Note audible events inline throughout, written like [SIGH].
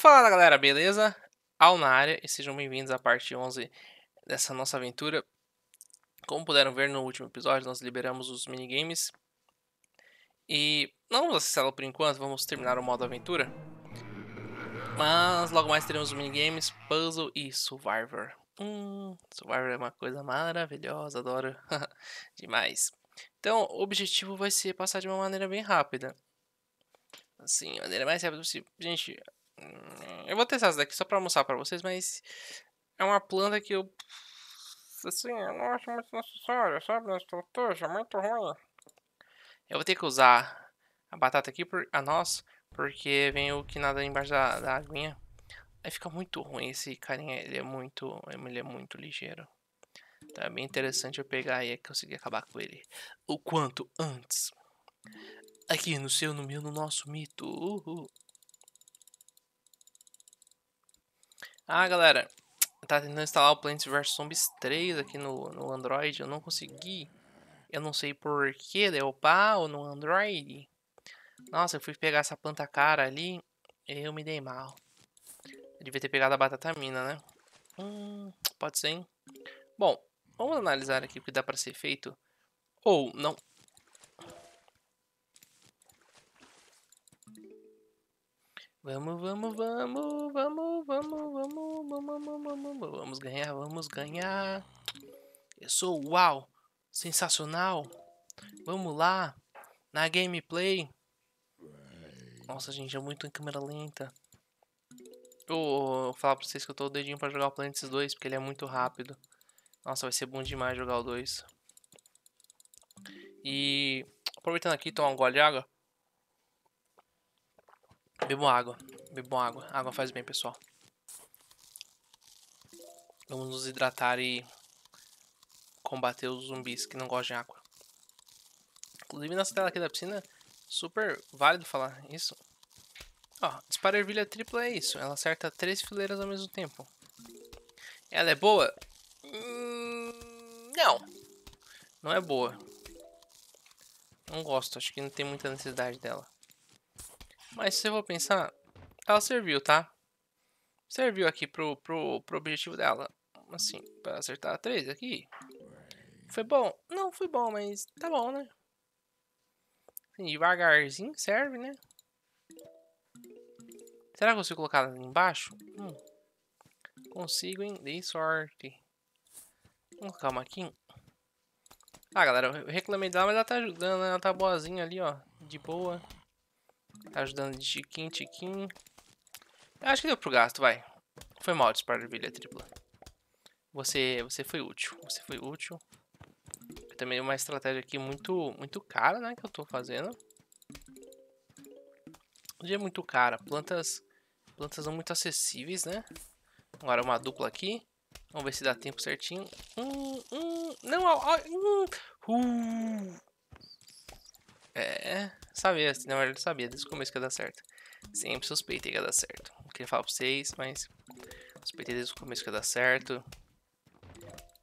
Fala galera, beleza? Ao na área e sejam bem-vindos à parte 11 dessa nossa aventura. Como puderam ver no último episódio, nós liberamos os minigames. E não vamos acessá-lo por enquanto, vamos terminar o modo aventura. Mas logo mais teremos os minigames, puzzle e survivor. Hum, survivor é uma coisa maravilhosa, adoro [LAUGHS] demais. Então, o objetivo vai ser passar de uma maneira bem rápida. Assim, a maneira mais rápida possível. Gente, eu vou testar essa daqui só pra mostrar pra vocês, mas é uma planta que eu. Assim, eu não acho muito necessário, sabe? Na estratégia, muito ruim. Eu vou ter que usar a batata aqui, por, a nós, porque vem o que nada embaixo da, da aguinha. Aí fica muito ruim esse carinha, ele é muito, ele é muito ligeiro. Então é bem interessante eu pegar e conseguir acabar com ele o quanto antes. Aqui no seu, no meu, no nosso mito. Uhul. Ah, galera, tá tentando instalar o Plants vs Zombies 3 aqui no, no Android, eu não consegui. Eu não sei porquê, deu pau no Android. Nossa, eu fui pegar essa planta cara ali, eu me dei mal. Eu devia ter pegado a batatamina, né? Hum, pode ser, hein? Bom, vamos analisar aqui o que dá pra ser feito. Ou não Vamos, vamos, vamos, vamos, vamos, vamos, vamos, vamos, vamos, vamos ganhar, vamos ganhar. Eu sou uau, sensacional. Vamos lá, na gameplay. Nossa, gente, é muito em câmera lenta. Eu vou falar pra vocês que eu tô dedinho pra jogar o Plants 2, porque ele é muito rápido. Nossa, vai ser bom demais jogar o 2. E aproveitando aqui, tomar um gole de água bebo água. Bebo água. Água faz bem, pessoal. Vamos nos hidratar e combater os zumbis que não gostam de água. Inclusive, nessa tela aqui da piscina, super válido falar isso. Ó, dispara ervilha tripla é isso. Ela acerta três fileiras ao mesmo tempo. Ela é boa? Hum, não. Não é boa. Não gosto. Acho que não tem muita necessidade dela. Mas se eu vou pensar, ela serviu, tá? Serviu aqui pro, pro, pro objetivo dela. Assim, pra acertar três aqui. Foi bom? Não, foi bom, mas tá bom, né? Assim, devagarzinho serve, né? Será que eu consigo colocar ela embaixo? Hum. Consigo, hein? Dei sorte. Vamos colocar uma aqui. Ah, galera, eu reclamei dela, mas ela tá ajudando, né? Ela tá boazinha ali, ó. De boa. Tá ajudando de tiquim, tiquim. Eu acho que deu pro gasto, vai. Foi mal, Esparvilha Tripla. Você, você foi útil, você foi útil. Também uma estratégia aqui muito, muito cara, né, que eu tô fazendo. Hoje é muito cara, plantas, plantas não muito acessíveis, né. Agora uma dupla aqui. Vamos ver se dá tempo certinho. Hum, hum, não, hum, hum. É. Sabia, assim, na verdade eu sabia desde o começo que ia dar certo. Sempre suspeitei que ia dar certo. Não queria falar pra vocês, mas suspeitei desde o começo que ia dar certo.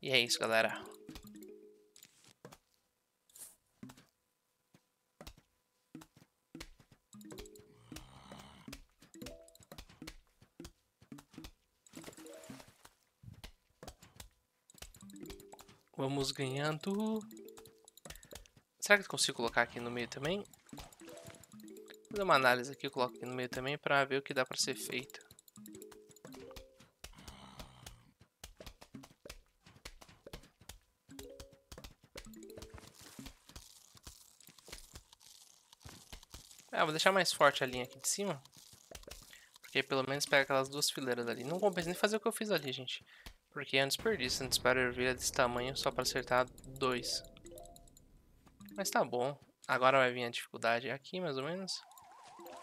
E é isso, galera. Vamos ganhando. Será que eu consigo colocar aqui no meio também? fazer uma análise aqui, eu coloco aqui no meio também para ver o que dá para ser feito. Ah, vou deixar mais forte a linha aqui de cima. Porque pelo menos pega aquelas duas fileiras ali. Não compensa nem fazer o que eu fiz ali, gente. Porque é um desperdício, não espero ervilha desse tamanho só para acertar dois. Mas tá bom. Agora vai vir a dificuldade aqui, mais ou menos.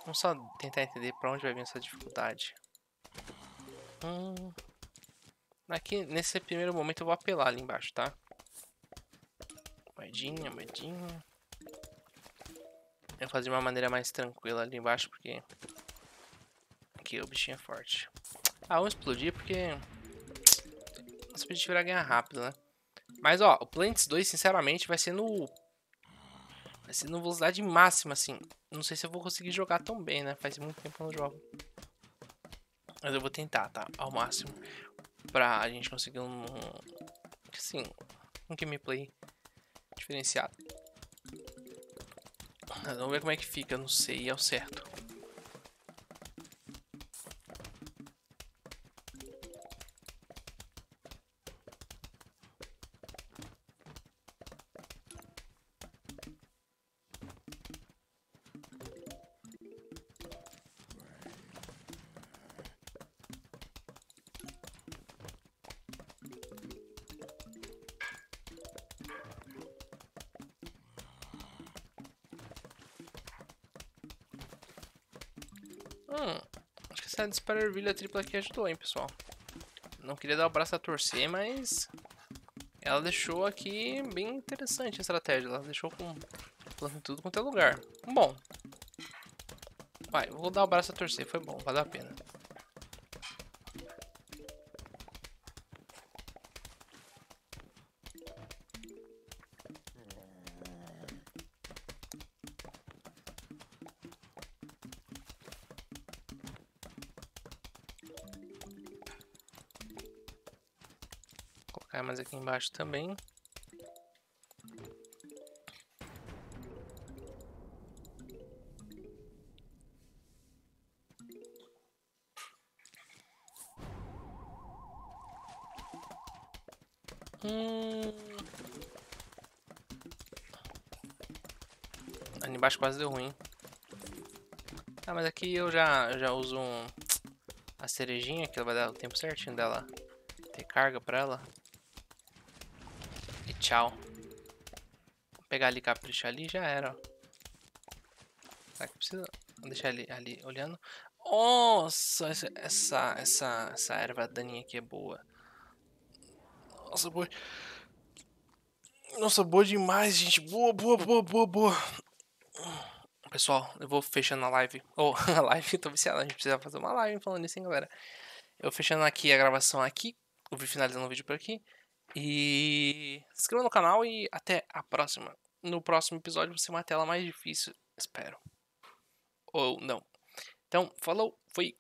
Vamos só tentar entender para onde vai vir essa dificuldade. Hum... Aqui, nesse primeiro momento, eu vou apelar ali embaixo, tá? Moedinha, moedinha. Eu vou fazer de uma maneira mais tranquila ali embaixo, porque... Aqui, o bichinho é forte. Ah, vamos explodir, porque... Nosso objetivo virar ganhar rápido, né? Mas, ó, o Plants 2, sinceramente, vai ser no Vai assim, ser na velocidade máxima, assim. Não sei se eu vou conseguir jogar tão bem, né? Faz muito tempo que eu não jogo. Mas eu vou tentar, tá? Ao máximo. Pra a gente conseguir um... Assim, um gameplay diferenciado. Vamos ver como é que fica, não sei ao certo. Hum, acho que essa Disparerville tripla aqui ajudou, hein, pessoal. Não queria dar o braço a torcer, mas... Ela deixou aqui bem interessante a estratégia. Ela deixou com plano em tudo quanto é lugar. Bom. Vai, vou dar o braço a torcer. Foi bom, valeu a pena. colocar mais aqui embaixo também. Hum... Ali embaixo quase deu ruim. Ah, mas aqui eu já, eu já uso um... a cerejinha, que ela vai dar o tempo certinho dela ter carga pra ela tchau. Vou pegar ali capricho ali já era, ó. Será que precisa? Vou deixar ele ali olhando. Nossa, essa, essa, essa erva daninha aqui é boa. Nossa, boa. Nossa, boa demais, gente. Boa, boa, boa, boa, boa. Pessoal, eu vou fechando a live. Ou, [LAUGHS] oh, a live, tô viciado. A gente precisa fazer uma live falando isso, hein, galera. Eu fechando aqui a gravação aqui. Eu vou finalizando o vídeo por aqui. E se inscreva no canal e até a próxima. No próximo episódio vai ser uma tela mais difícil, espero. Ou não. Então, falou, fui.